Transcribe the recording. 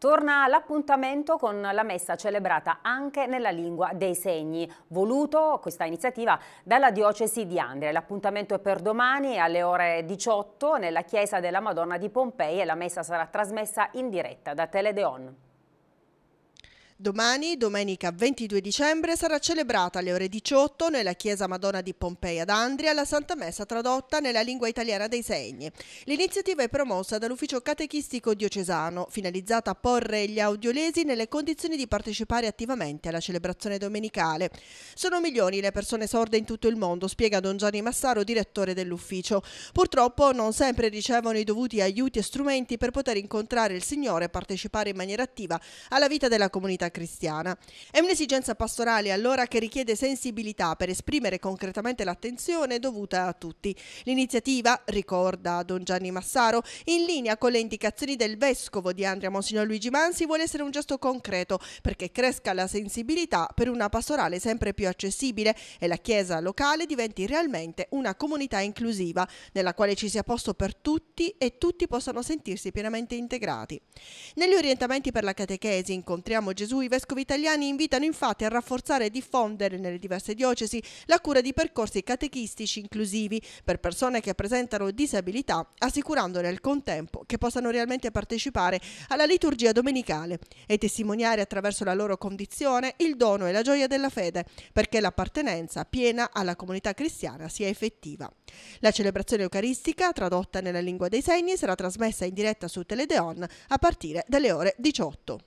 Torna l'appuntamento con la messa celebrata anche nella lingua dei segni, voluto questa iniziativa dalla diocesi di Andria. L'appuntamento è per domani alle ore 18 nella chiesa della Madonna di Pompei e la messa sarà trasmessa in diretta da Teledeon. Domani, domenica 22 dicembre, sarà celebrata alle ore 18 nella Chiesa Madonna di Pompei ad Andria la Santa Messa tradotta nella lingua italiana dei segni. L'iniziativa è promossa dall'Ufficio Catechistico Diocesano, finalizzata a porre gli audiolesi nelle condizioni di partecipare attivamente alla celebrazione domenicale. Sono milioni le persone sorde in tutto il mondo, spiega Don Gianni Massaro, direttore dell'ufficio. Purtroppo non sempre ricevono i dovuti aiuti e strumenti per poter incontrare il Signore e partecipare in maniera attiva alla vita della comunità cristiana. È un'esigenza pastorale allora che richiede sensibilità per esprimere concretamente l'attenzione dovuta a tutti. L'iniziativa, ricorda Don Gianni Massaro, in linea con le indicazioni del vescovo di Andrea Monsignor Luigi Mansi, vuole essere un gesto concreto perché cresca la sensibilità per una pastorale sempre più accessibile e la Chiesa locale diventi realmente una comunità inclusiva nella quale ci sia posto per tutti e tutti possano sentirsi pienamente integrati. Negli orientamenti per la catechesi incontriamo Gesù i vescovi italiani invitano infatti a rafforzare e diffondere nelle diverse diocesi la cura di percorsi catechistici inclusivi per persone che presentano disabilità, assicurandone al contempo che possano realmente partecipare alla liturgia domenicale e testimoniare attraverso la loro condizione il dono e la gioia della fede, perché l'appartenenza piena alla comunità cristiana sia effettiva. La celebrazione eucaristica, tradotta nella lingua dei segni, sarà trasmessa in diretta su Teledeon a partire dalle ore 18.